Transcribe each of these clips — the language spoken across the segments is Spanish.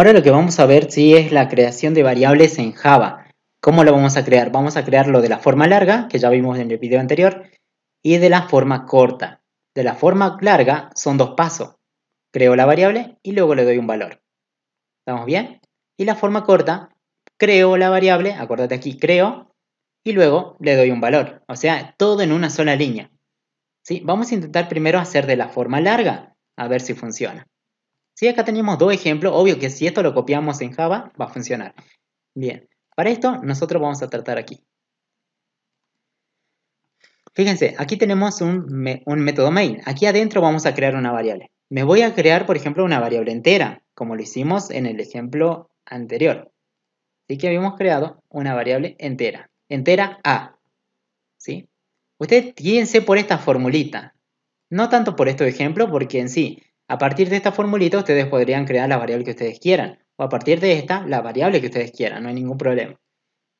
Ahora lo que vamos a ver sí es la creación de variables en Java. ¿Cómo lo vamos a crear? Vamos a crearlo de la forma larga, que ya vimos en el video anterior, y de la forma corta. De la forma larga son dos pasos. Creo la variable y luego le doy un valor. ¿Estamos bien? Y la forma corta, creo la variable, acuérdate aquí, creo, y luego le doy un valor. O sea, todo en una sola línea. ¿Sí? Vamos a intentar primero hacer de la forma larga, a ver si funciona. Si acá tenemos dos ejemplos, obvio que si esto lo copiamos en Java, va a funcionar. Bien, para esto nosotros vamos a tratar aquí. Fíjense, aquí tenemos un, método main. Aquí adentro vamos a crear una variable. Me voy a crear, por ejemplo, una variable entera, como lo hicimos en el ejemplo anterior. Así que habíamos creado una variable entera. Entera A. ¿Sí? Ustedes guíense por esta formulita. No tanto por estos ejemplo, porque en sí a partir de esta formulita ustedes podrían crear la variable que ustedes quieran o a partir de esta la variable que ustedes quieran, no hay ningún problema.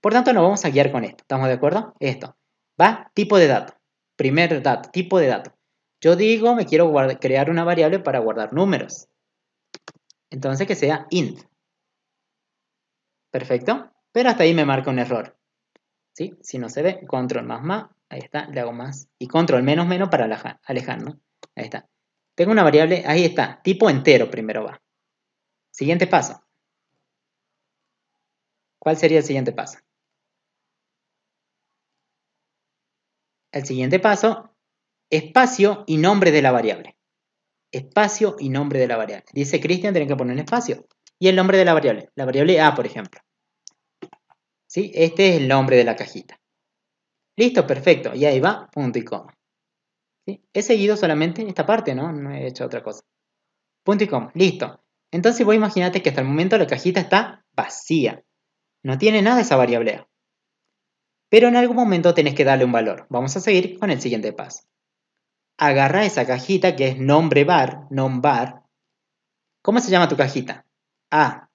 Por tanto, nos vamos a guiar con esto. ¿Estamos de acuerdo? Esto. Va tipo de dato. Primer dato, tipo de dato. Yo digo, me quiero crear una variable para guardar números. Entonces que sea int. Perfecto. Pero hasta ahí me marca un error. ¿Sí? Si no se ve, control más más. Ahí está, le hago más. Y control menos menos para alejar, ¿no? Ahí está. Tengo una variable, ahí está, tipo entero primero va. Siguiente paso. ¿Cuál sería el siguiente paso? El siguiente paso, espacio y nombre de la variable. Espacio y nombre de la variable. Dice Cristian, tienen que poner un espacio. Y el nombre de la variable. La variable A, por ejemplo. ¿Sí? Este es el nombre de la cajita. Listo, perfecto. Y ahí va, punto y coma. He seguido solamente esta parte, ¿no? No he hecho otra cosa. Punto y coma. Listo. Entonces vos imaginate que hasta el momento la cajita está vacía. No tiene nada esa variable A. Pero en algún momento tenés que darle un valor. Vamos a seguir con el siguiente paso. Agarra esa cajita que es nombre bar, bar ¿Cómo se llama tu cajita? A.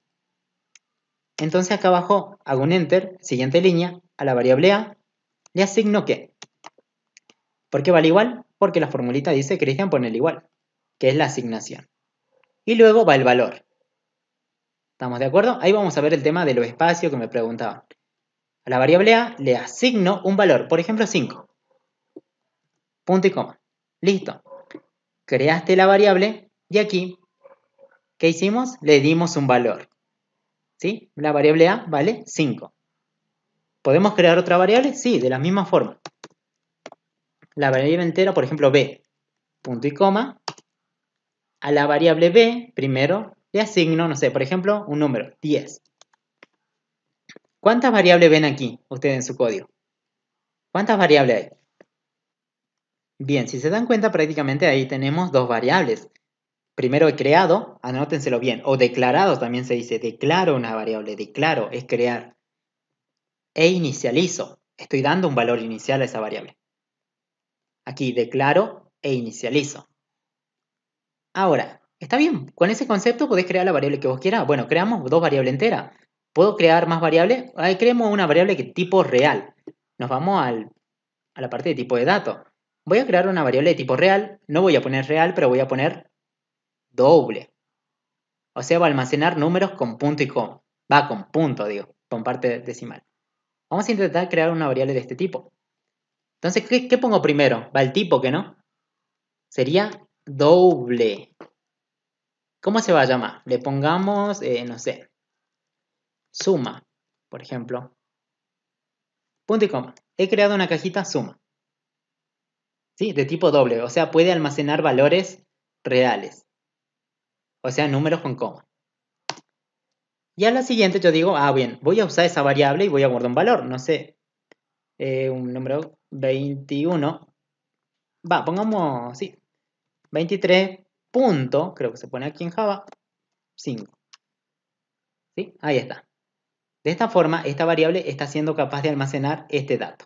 Entonces acá abajo hago un enter, siguiente línea, a la variable A, le asigno qué? ¿Por qué vale igual? Porque la formulita dice, Cristian, pone el igual, que es la asignación. Y luego va el valor. ¿Estamos de acuerdo? Ahí vamos a ver el tema de los espacios que me preguntaban. A la variable A le asigno un valor, por ejemplo 5. Punto y coma. Listo. Creaste la variable y aquí, ¿qué hicimos? Le dimos un valor. ¿Sí? La variable A vale 5. ¿Podemos crear otra variable? Sí, de la misma forma la variable entera, por ejemplo, b, punto y coma, a la variable b, primero, le asigno, no sé, por ejemplo, un número, 10. ¿Cuántas variables ven aquí ustedes en su código? ¿Cuántas variables hay? Bien, si se dan cuenta, prácticamente ahí tenemos dos variables. Primero he creado, anótenselo bien, o declarado también se dice, declaro una variable, declaro, es crear. E inicializo, estoy dando un valor inicial a esa variable. Aquí declaro e inicializo. Ahora, está bien, con ese concepto podés crear la variable que vos quieras. Bueno, creamos dos variables enteras. ¿Puedo crear más variables? Ahí creemos una variable que tipo real. Nos vamos a la parte de tipo de dato. Voy a crear una variable de tipo real. No voy a poner real, pero voy a poner doble. O sea, va a almacenar números con punto y coma. Va con punto, digo, con parte decimal. Vamos a intentar crear una variable de este tipo. Entonces, ¿qué, pongo primero? Va el tipo, que no? Sería doble. ¿Cómo se va a llamar? Le pongamos, eh, no sé, suma, por ejemplo. Punto y coma. He creado una cajita suma. ¿Sí? De tipo doble. O sea, puede almacenar valores reales. O sea, números con coma. Y a la siguiente yo digo, ah, bien, voy a usar esa variable y voy a guardar un valor. No sé, eh, un número 21, va, pongamos, sí, 23 punto, creo que se pone aquí en Java, 5. ¿Sí? Ahí está. De esta forma, esta variable está siendo capaz de almacenar este dato.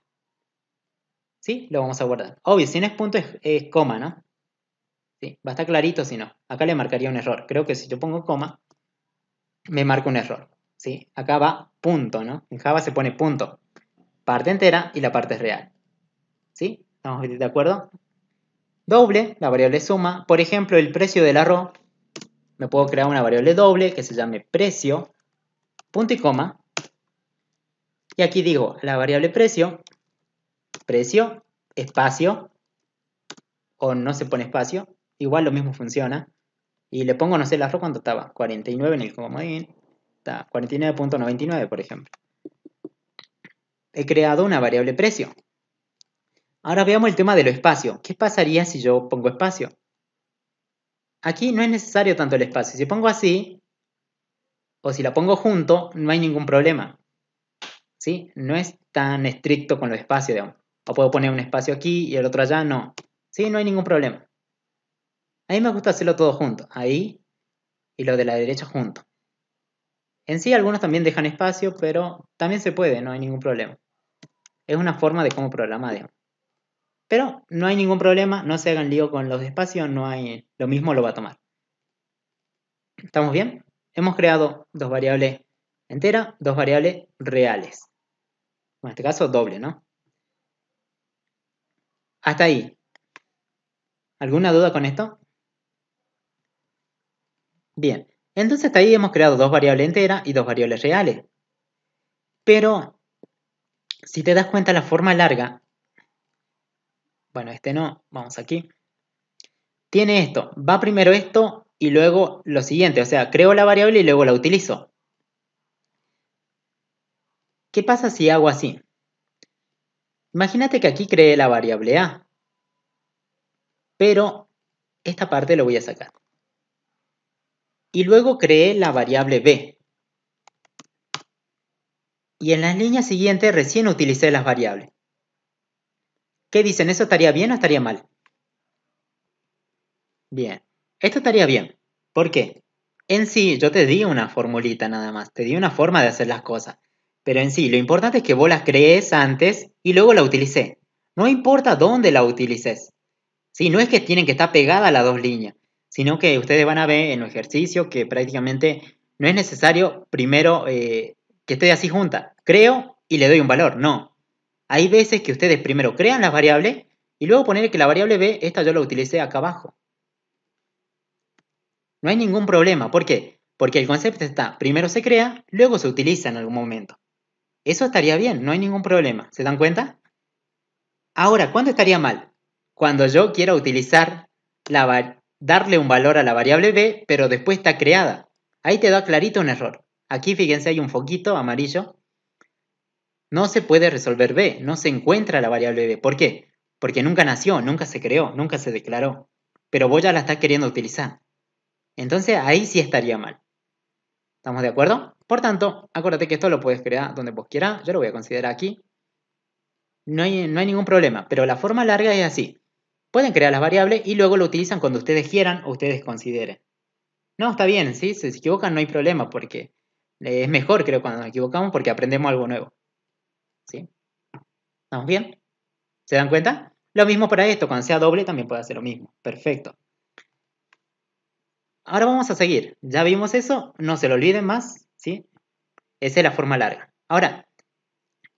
¿Sí? Lo vamos a guardar. Obvio, si no es punto, es, coma, ¿no? ¿Sí? Va a estar clarito si no. Acá le marcaría un error. Creo que si yo pongo coma, me marca un error. ¿Sí? Acá va punto, ¿no? En Java se pone punto. Parte entera y la parte es real. ¿Sí? ¿Estamos de acuerdo? Doble, la variable suma. Por ejemplo, el precio del arroz. Me puedo crear una variable doble que se llame precio, punto y coma. Y aquí digo la variable precio, precio, espacio, o no se pone espacio, igual lo mismo funciona. Y le pongo, no sé, el arroz cuánto estaba, 49 en el comodín, 49.99 por ejemplo. He creado una variable precio, Ahora veamos el tema de lo espacio. ¿Qué pasaría si yo pongo espacio? Aquí no es necesario tanto el espacio. Si pongo así, o si la pongo junto, no hay ningún problema. ¿Sí? No es tan estricto con los espacios, O puedo poner un espacio aquí y el otro allá, no. ¿Sí? No hay ningún problema. A mí me gusta hacerlo todo junto. Ahí y lo de la derecha junto. En sí, algunos también dejan espacio, pero también se puede, no hay ningún problema. Es una forma de cómo programar, digamos. Pero no hay ningún problema, no se hagan lío con los espacios, no hay lo mismo lo va a tomar. ¿Estamos bien? Hemos creado dos variables enteras, dos variables reales. En este caso doble, ¿no? Hasta ahí. ¿Alguna duda con esto? Bien. Entonces hasta ahí hemos creado dos variables enteras y dos variables reales. Pero, si te das cuenta, la forma larga bueno, este no, vamos aquí. Tiene esto, va primero esto y luego lo siguiente, o sea, creo la variable y luego la utilizo. ¿Qué pasa si hago así? Imagínate que aquí creé la variable A, pero esta parte lo voy a sacar. Y luego creé la variable B. Y en las líneas siguientes recién utilicé las variables. ¿Qué dicen? ¿Eso estaría bien o estaría mal? Bien. Esto estaría bien. ¿Por qué? En sí, yo te di una formulita nada más, te di una forma de hacer las cosas. Pero en sí, lo importante es que vos las crees antes y luego la utilicé. No importa dónde la utilices. Sí, no es que tienen que estar pegadas a las dos líneas, sino que ustedes van a ver en el ejercicio que prácticamente no es necesario primero eh, que esté así junta. Creo y le doy un valor. No, hay veces que ustedes primero crean las variables y luego ponen que la variable B, esta yo la utilicé acá abajo. No hay ningún problema. ¿Por qué? Porque el concepto está, primero se crea, luego se utiliza en algún momento. Eso estaría bien, no hay ningún problema. ¿Se dan cuenta? Ahora, ¿cuándo estaría mal? Cuando yo quiera utilizar, darle un valor a la variable B, pero después está creada. Ahí te da clarito un error. Aquí fíjense hay un foquito amarillo no se puede resolver B, no se encuentra la variable B. ¿Por qué? Porque nunca nació, nunca se creó, nunca se declaró. Pero vos ya la estás queriendo utilizar. Entonces ahí sí estaría mal. ¿Estamos de acuerdo? Por tanto, acuérdate que esto lo puedes crear donde vos quieras. Yo lo voy a considerar aquí. No hay, no hay ningún problema, pero la forma larga es así. Pueden crear las variables y luego lo utilizan cuando ustedes quieran o ustedes consideren. No, está bien, si se equivocan no hay problema porque es mejor creo cuando nos equivocamos porque aprendemos algo nuevo. ¿Sí? ¿Estamos bien? ¿Se dan cuenta? Lo mismo para esto, cuando sea doble también puede hacer lo mismo. Perfecto. Ahora vamos a seguir. Ya vimos eso, no se lo olviden más, ¿sí? Esa es la forma larga. Ahora,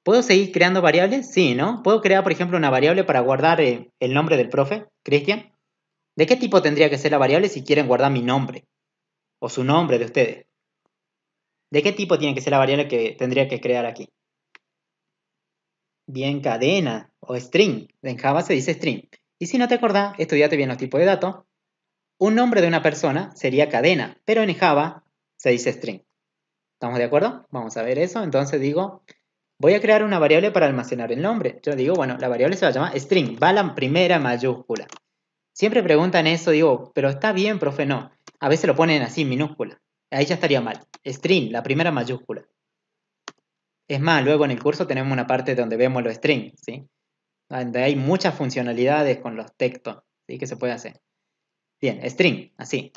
¿puedo seguir creando variables? Sí, ¿no? ¿Puedo crear, por ejemplo, una variable para guardar eh, el nombre del profe, Cristian? ¿De qué tipo tendría que ser la variable si quieren guardar mi nombre? O su nombre de ustedes. ¿De qué tipo tiene que ser la variable que tendría que crear aquí? bien cadena o string. En Java se dice string. Y si no te acordás, estudiate bien los tipos de datos. Un nombre de una persona sería cadena, pero en Java se dice string. ¿Estamos de acuerdo? Vamos a ver eso. Entonces digo, voy a crear una variable para almacenar el nombre. Yo digo, bueno, la variable se va a llamar string, va la primera mayúscula. Siempre preguntan eso, digo, pero está bien, profe, no. A veces lo ponen así, minúscula. Ahí ya estaría mal. String, la primera mayúscula. Es más, luego en el curso tenemos una parte donde vemos los strings, ¿sí? Donde hay muchas funcionalidades con los textos, ¿sí? Que se puede hacer. Bien, string, así.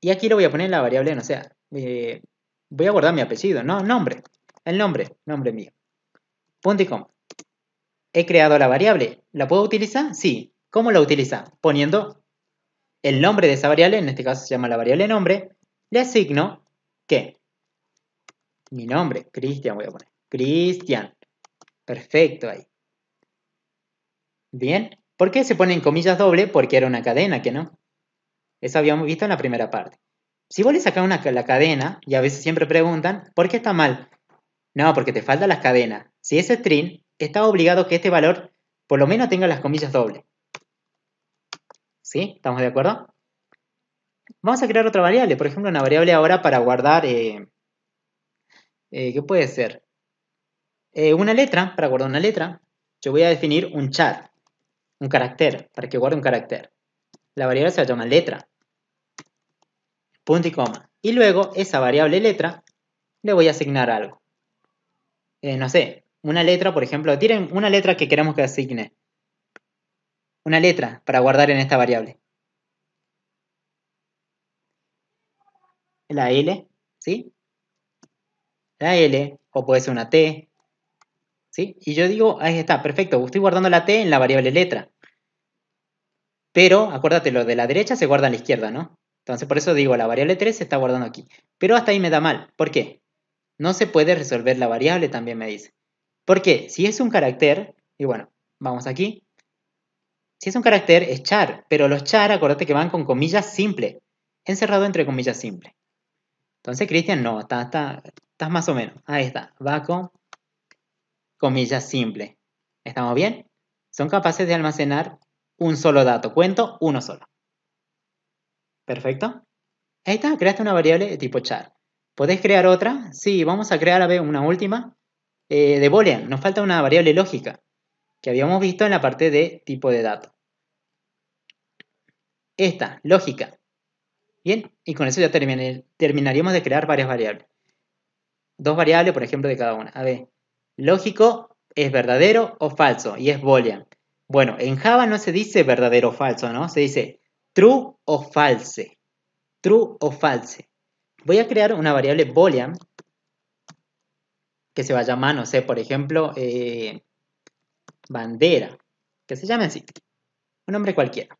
Y aquí lo voy a poner la variable, no sea, eh, voy a guardar mi apellido, no, nombre, el nombre, nombre mío. Punto y coma. He creado la variable, ¿la puedo utilizar? Sí. ¿Cómo la utiliza? Poniendo el nombre de esa variable, en este caso se llama la variable nombre, le asigno, ¿qué? Mi nombre, Cristian voy a poner. Cristian. Perfecto ahí. Bien. ¿Por qué se ponen comillas doble? Porque era una cadena, ¿que no? Eso habíamos visto en la primera parte. Si vos le sacás la cadena, y a veces siempre preguntan, ¿por qué está mal? No, porque te faltan las cadenas. Si es string, está obligado que este valor por lo menos tenga las comillas doble. ¿Sí? ¿Estamos de acuerdo? Vamos a crear otra variable, por ejemplo, una variable ahora para guardar... Eh, eh, ¿Qué puede ser? Eh, una letra, para guardar una letra, yo voy a definir un char, un carácter, para que guarde un carácter. La variable se llama letra, punto y coma. Y luego esa variable letra le voy a asignar algo. Eh, no sé, una letra, por ejemplo, tiren una letra que queremos que asigne. Una letra para guardar en esta variable. La L, ¿sí? La L, o puede ser una T, y yo digo, ahí está, perfecto, estoy guardando la t en la variable letra. Pero, acuérdate, lo de la derecha se guarda en la izquierda, ¿no? Entonces, por eso digo, la variable 3 se está guardando aquí. Pero hasta ahí me da mal. ¿Por qué? No se puede resolver la variable, también me dice. Porque si es un carácter, y bueno, vamos aquí. Si es un carácter, es char. Pero los char, acuérdate que van con comillas simples, Encerrado entre comillas simples. Entonces, Cristian, no, estás está más o menos. Ahí está, va con comillas simple. ¿Estamos bien? Son capaces de almacenar un solo dato. Cuento uno solo. Perfecto. Ahí está, creaste una variable de tipo char. ¿Podés crear otra? Sí, vamos a crear a una última eh, de boolean. Nos falta una variable lógica que habíamos visto en la parte de tipo de dato. Esta, lógica. Bien, y con eso ya terminaríamos de crear varias variables. Dos variables, por ejemplo, de cada una. A ver, lógico es verdadero o falso y es boolean. Bueno, en Java no se dice verdadero o falso, ¿no? Se dice true o false. True o false. Voy a crear una variable boolean que se va a llamar, no sé, por ejemplo, eh, bandera. Que se llame así. Un nombre cualquiera.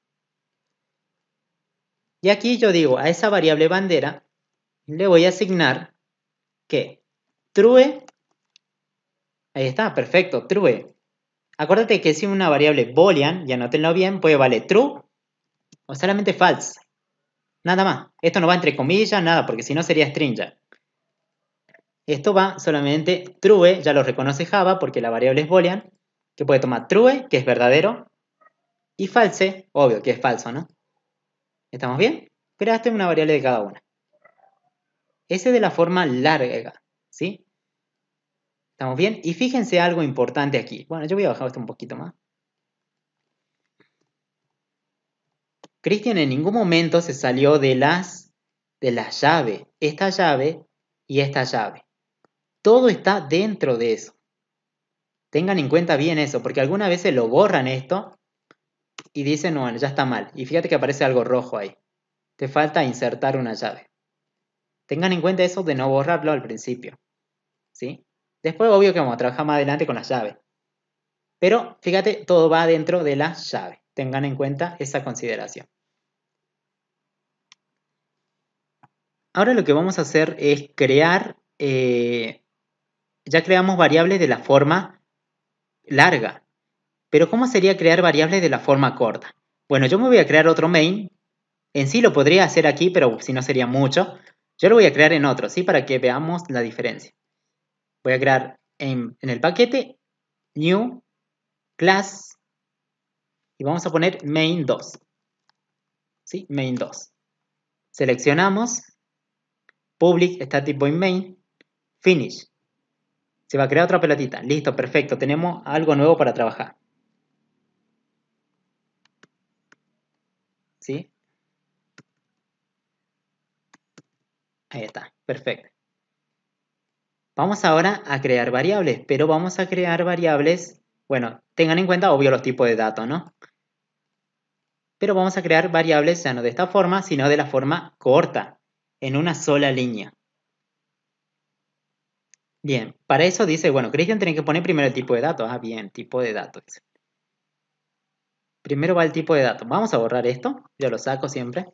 Y aquí yo digo a esa variable bandera le voy a asignar que true Ahí está, perfecto, true. Acuérdate que si una variable boolean, y anótenlo bien, puede valer true o solamente false. Nada más. Esto no va entre comillas, nada, porque si no sería string ya. Esto va solamente true, ya lo reconoce Java porque la variable es boolean, que puede tomar true, que es verdadero, y false, obvio que es falso, ¿no? ¿Estamos bien? Creaste una variable de cada una. Ese de la forma larga, ¿sí? ¿Estamos bien? Y fíjense algo importante aquí. Bueno, yo voy a bajar esto un poquito más. Cristian en ningún momento se salió de las de la llave, esta llave y esta llave. Todo está dentro de eso. Tengan en cuenta bien eso, porque algunas veces lo borran esto y dicen, no, ya está mal. Y fíjate que aparece algo rojo ahí. Te falta insertar una llave. Tengan en cuenta eso de no borrarlo al principio. ¿Sí? Después, obvio que vamos a trabajar más adelante con las llaves. Pero fíjate, todo va dentro de la llave. Tengan en cuenta esa consideración. Ahora lo que vamos a hacer es crear, eh, ya creamos variables de la forma larga. Pero ¿cómo sería crear variables de la forma corta? Bueno, yo me voy a crear otro main. En sí lo podría hacer aquí, pero si no sería mucho. Yo lo voy a crear en otro, ¿sí? Para que veamos la diferencia. Voy a crear en, el paquete new class y vamos a poner main2. ¿Sí? Main2. Seleccionamos public static void main finish. Se va a crear otra pelotita. Listo, perfecto. Tenemos algo nuevo para trabajar. ¿Sí? Ahí está, perfecto. Vamos ahora a crear variables, pero vamos a crear variables, bueno, tengan en cuenta obvio los tipos de datos, ¿no? Pero vamos a crear variables ya no de esta forma, sino de la forma corta, en una sola línea. Bien, para eso dice, bueno, Christian tiene que poner primero el tipo de datos. Ah, bien, tipo de datos. Primero va el tipo de datos. Vamos a borrar esto, yo lo saco siempre.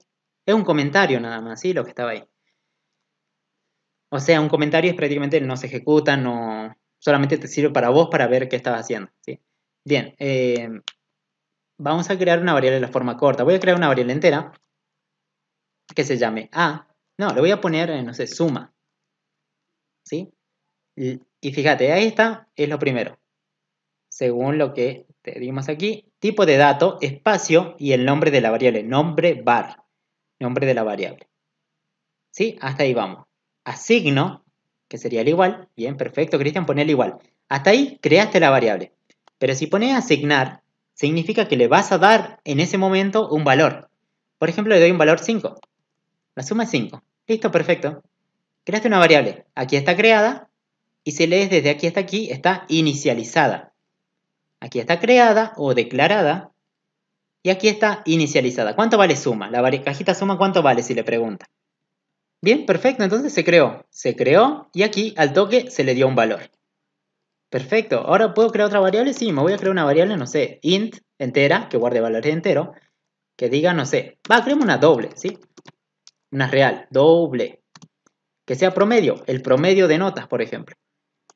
Es un comentario nada más, ¿sí? Lo que estaba ahí. O sea, un comentario es prácticamente no se ejecuta, no, solamente te sirve para vos para ver qué estás haciendo. Bien, eh, vamos a crear una variable de la forma corta. Voy a crear una variable entera que se llame A. No, le voy a poner, eh, no sé, suma. ¿Sí? Y fíjate, ahí está, es lo primero. Según lo que te dimos aquí, tipo de dato, espacio y el nombre de la variable, nombre var, nombre de la variable. ¿Sí? Hasta ahí vamos asigno que sería el igual, bien, perfecto, Cristian, pone el igual. Hasta ahí creaste la variable. Pero si pones asignar, significa que le vas a dar en ese momento un valor. Por ejemplo, le doy un valor 5. La suma es 5. Listo, perfecto. Creaste una variable. Aquí está creada. Y si lees desde aquí hasta aquí, está inicializada. Aquí está creada o declarada. Y aquí está inicializada. ¿Cuánto vale suma? La cajita suma, ¿cuánto vale si le pregunta? Bien, perfecto, entonces se creó, se creó y aquí al toque se le dio un valor. Perfecto, ahora puedo crear otra variable, sí, me voy a crear una variable, no sé, int entera, que guarde valores entero, que diga, no sé, va, creemos una doble, ¿sí? Una real, doble, que sea promedio, el promedio de notas, por ejemplo.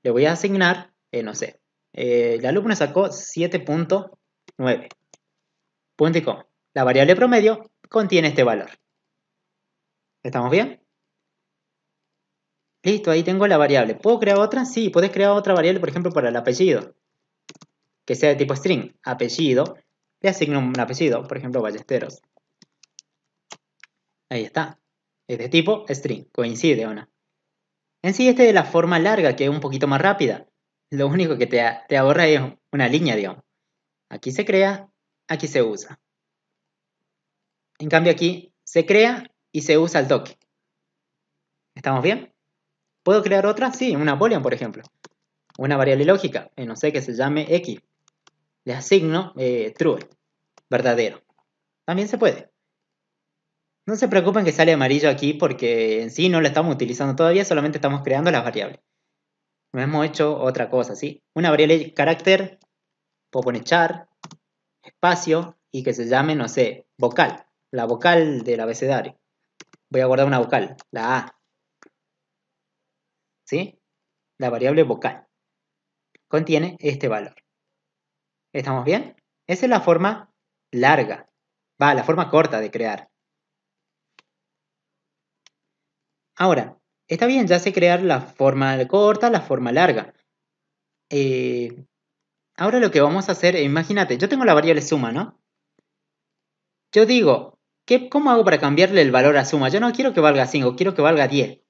Le voy a asignar, eh, no sé, eh, la lupa me sacó 7.9, punto y coma. La variable promedio contiene este valor. ¿Estamos bien? Listo, ahí tengo la variable. ¿Puedo crear otra? Sí, puedes crear otra variable, por ejemplo, para el apellido. Que sea de tipo string. Apellido. Le asigno un apellido, por ejemplo, Ballesteros. Ahí está. Es de tipo string. Coincide no. En sí, este es de la forma larga, que es un poquito más rápida. Lo único que te, te ahorra es una línea, digamos. Aquí se crea, aquí se usa. En cambio aquí se crea y se usa el toque. ¿Estamos bien? ¿Puedo crear otra? Sí, una boolean, por ejemplo. Una variable lógica, eh, no sé, que se llame x. Le asigno eh, true, verdadero. También se puede. No se preocupen que sale amarillo aquí porque en sí no lo estamos utilizando todavía, solamente estamos creando las variables. No hemos hecho otra cosa, ¿sí? Una variable carácter, puedo poner char, espacio y que se llame, no sé, vocal. La vocal del abecedario. Voy a guardar una vocal, la A. ¿sí? La variable vocal contiene este valor. ¿Estamos bien? Esa es la forma larga, va, la forma corta de crear. Ahora, está bien, ya sé crear la forma corta, la forma larga. Eh, ahora lo que vamos a hacer, imagínate, yo tengo la variable suma, ¿no? Yo digo, ¿qué, ¿cómo hago para cambiarle el valor a suma? Yo no quiero que valga 5, quiero que valga 10.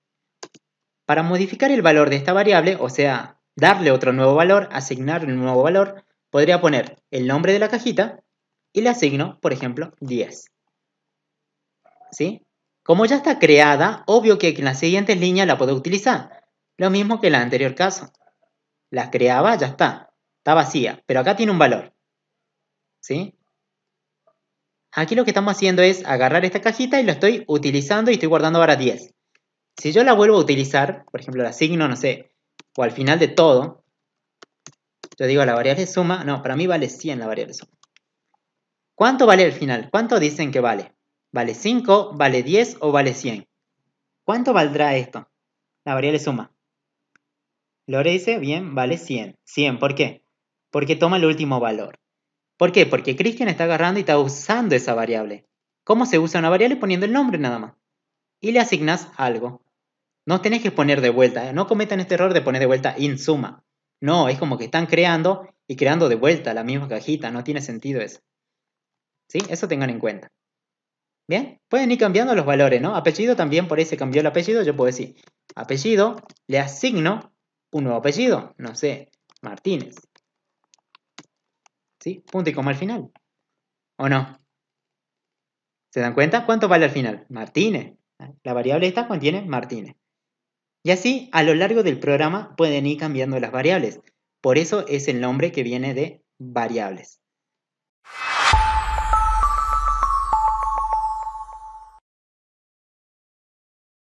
Para modificar el valor de esta variable, o sea, darle otro nuevo valor, asignar un nuevo valor, podría poner el nombre de la cajita y le asigno, por ejemplo, 10. ¿Sí? Como ya está creada, obvio que en la siguientes líneas la puedo utilizar. Lo mismo que en el anterior caso. La creaba, ya está. Está vacía, pero acá tiene un valor. ¿Sí? Aquí lo que estamos haciendo es agarrar esta cajita y la estoy utilizando y estoy guardando ahora 10. Si yo la vuelvo a utilizar, por ejemplo, la asigno, no sé, o al final de todo, yo digo la variable suma, no, para mí vale 100 la variable suma. ¿Cuánto vale al final? ¿Cuánto dicen que vale? ¿Vale 5, vale 10 o vale 100? ¿Cuánto valdrá esto? La variable suma. Lore dice, bien, vale 100. 100, ¿por qué? Porque toma el último valor. ¿Por qué? Porque Christian está agarrando y está usando esa variable. ¿Cómo se usa una variable? Poniendo el nombre nada más. Y le asignas algo. No tenés que poner de vuelta, no cometan este error de poner de vuelta in suma. No, es como que están creando y creando de vuelta la misma cajita, no tiene sentido eso. ¿Sí? Eso tengan en cuenta. Bien, pueden ir cambiando los valores, ¿no? Apellido también, por ahí se cambió el apellido, yo puedo decir, apellido, le asigno un nuevo apellido, no sé, Martínez. ¿Sí? Punto y coma al final. ¿O no? ¿Se dan cuenta? ¿Cuánto vale al final? Martínez. La variable esta contiene Martínez. Y así, a lo largo del programa pueden ir cambiando las variables. Por eso es el nombre que viene de variables.